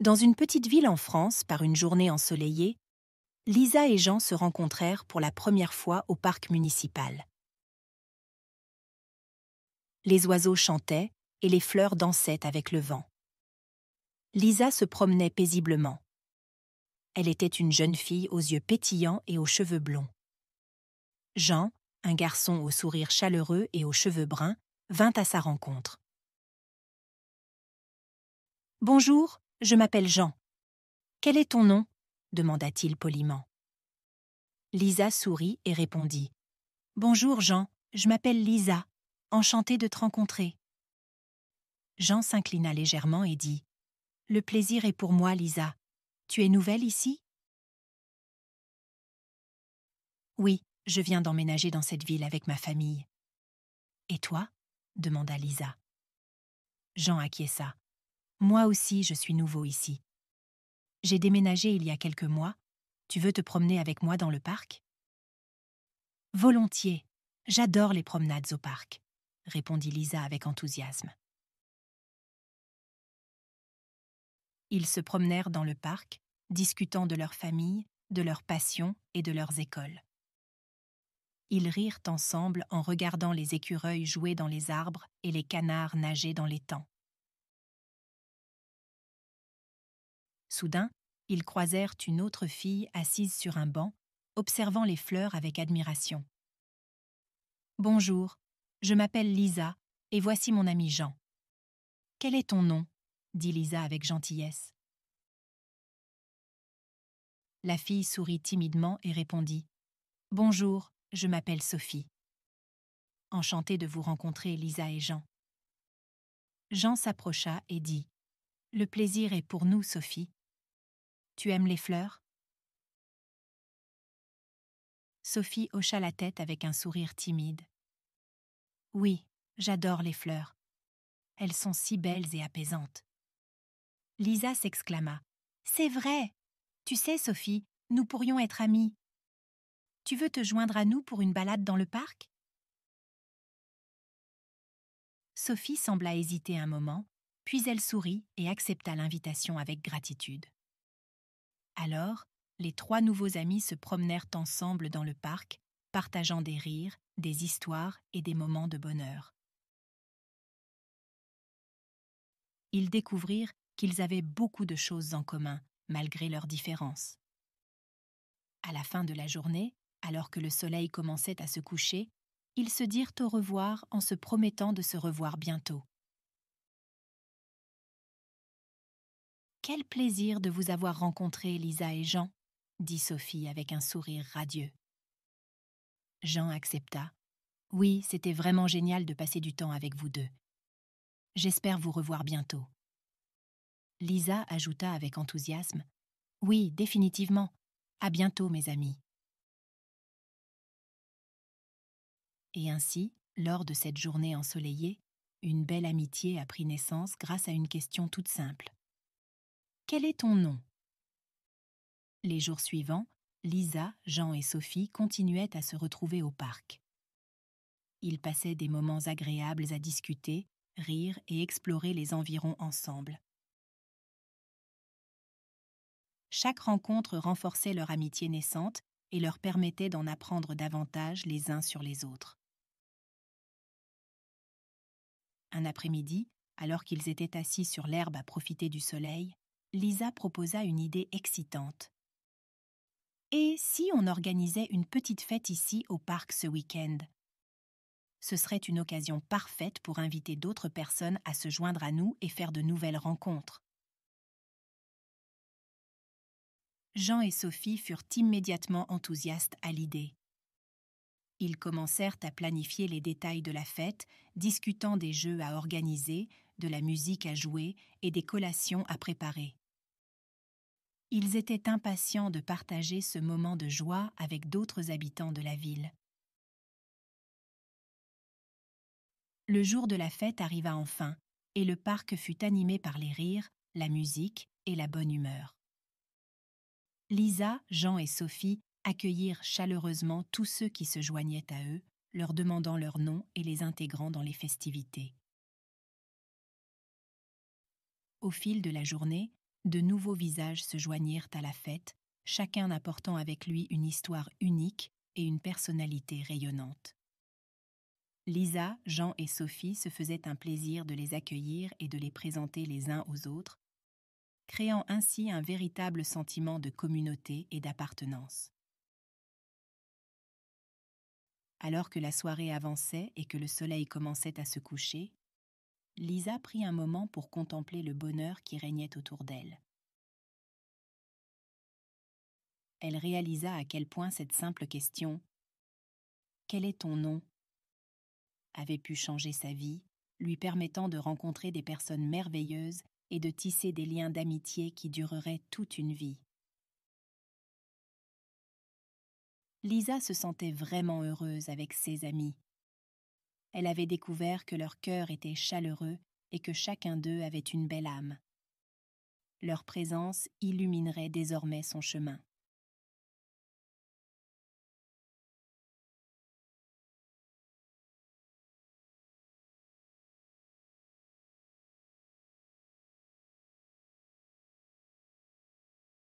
Dans une petite ville en France, par une journée ensoleillée, Lisa et Jean se rencontrèrent pour la première fois au parc municipal. Les oiseaux chantaient et les fleurs dansaient avec le vent. Lisa se promenait paisiblement. Elle était une jeune fille aux yeux pétillants et aux cheveux blonds. Jean, un garçon au sourire chaleureux et aux cheveux bruns, vint à sa rencontre. Bonjour, je m'appelle Jean. Quel est ton nom demanda-t-il poliment. Lisa sourit et répondit. Bonjour Jean, je m'appelle Lisa. Enchantée de te rencontrer. Jean s'inclina légèrement et dit. Le plaisir est pour moi, Lisa. Tu es nouvelle ici Oui, je viens d'emménager dans cette ville avec ma famille. Et toi demanda Lisa. Jean acquiesça. Moi aussi, je suis nouveau ici. J'ai déménagé il y a quelques mois. Tu veux te promener avec moi dans le parc Volontiers. J'adore les promenades au parc, répondit Lisa avec enthousiasme. Ils se promenèrent dans le parc, discutant de leur famille, de leurs passions et de leurs écoles. Ils rirent ensemble en regardant les écureuils jouer dans les arbres et les canards nager dans les temps. Soudain, ils croisèrent une autre fille assise sur un banc, observant les fleurs avec admiration. Bonjour, je m'appelle Lisa, et voici mon ami Jean. Quel est ton nom dit Lisa avec gentillesse. La fille sourit timidement et répondit Bonjour, je m'appelle Sophie. Enchantée de vous rencontrer, Lisa et Jean. Jean s'approcha et dit Le plaisir est pour nous, Sophie. Tu aimes les fleurs Sophie hocha la tête avec un sourire timide. Oui, j'adore les fleurs. Elles sont si belles et apaisantes. Lisa s'exclama. C'est vrai. Tu sais, Sophie, nous pourrions être amies. Tu veux te joindre à nous pour une balade dans le parc Sophie sembla hésiter un moment, puis elle sourit et accepta l'invitation avec gratitude. Alors, les trois nouveaux amis se promenèrent ensemble dans le parc, partageant des rires, des histoires et des moments de bonheur. Ils découvrirent qu'ils avaient beaucoup de choses en commun, malgré leurs différences. À la fin de la journée, alors que le soleil commençait à se coucher, ils se dirent au revoir en se promettant de se revoir bientôt. Quel plaisir de vous avoir rencontré, Lisa et Jean, dit Sophie avec un sourire radieux. Jean accepta. Oui, c'était vraiment génial de passer du temps avec vous deux. J'espère vous revoir bientôt. Lisa ajouta avec enthousiasme. Oui, définitivement. À bientôt, mes amis. Et ainsi, lors de cette journée ensoleillée, une belle amitié a pris naissance grâce à une question toute simple. Quel est ton nom Les jours suivants, Lisa, Jean et Sophie continuaient à se retrouver au parc. Ils passaient des moments agréables à discuter, rire et explorer les environs ensemble. Chaque rencontre renforçait leur amitié naissante et leur permettait d'en apprendre davantage les uns sur les autres. Un après-midi, alors qu'ils étaient assis sur l'herbe à profiter du soleil, Lisa proposa une idée excitante. Et si on organisait une petite fête ici au parc ce week-end Ce serait une occasion parfaite pour inviter d'autres personnes à se joindre à nous et faire de nouvelles rencontres. Jean et Sophie furent immédiatement enthousiastes à l'idée. Ils commencèrent à planifier les détails de la fête, discutant des jeux à organiser, de la musique à jouer et des collations à préparer. Ils étaient impatients de partager ce moment de joie avec d'autres habitants de la ville. Le jour de la fête arriva enfin, et le parc fut animé par les rires, la musique et la bonne humeur. Lisa, Jean et Sophie accueillirent chaleureusement tous ceux qui se joignaient à eux, leur demandant leur nom et les intégrant dans les festivités. Au fil de la journée, de nouveaux visages se joignirent à la fête, chacun apportant avec lui une histoire unique et une personnalité rayonnante. Lisa, Jean et Sophie se faisaient un plaisir de les accueillir et de les présenter les uns aux autres, créant ainsi un véritable sentiment de communauté et d'appartenance. Alors que la soirée avançait et que le soleil commençait à se coucher, Lisa prit un moment pour contempler le bonheur qui régnait autour d'elle. Elle réalisa à quel point cette simple question ⁇ Quel est ton nom ?⁇ avait pu changer sa vie, lui permettant de rencontrer des personnes merveilleuses et de tisser des liens d'amitié qui dureraient toute une vie. Lisa se sentait vraiment heureuse avec ses amis, elle avait découvert que leur cœur était chaleureux et que chacun d'eux avait une belle âme. Leur présence illuminerait désormais son chemin.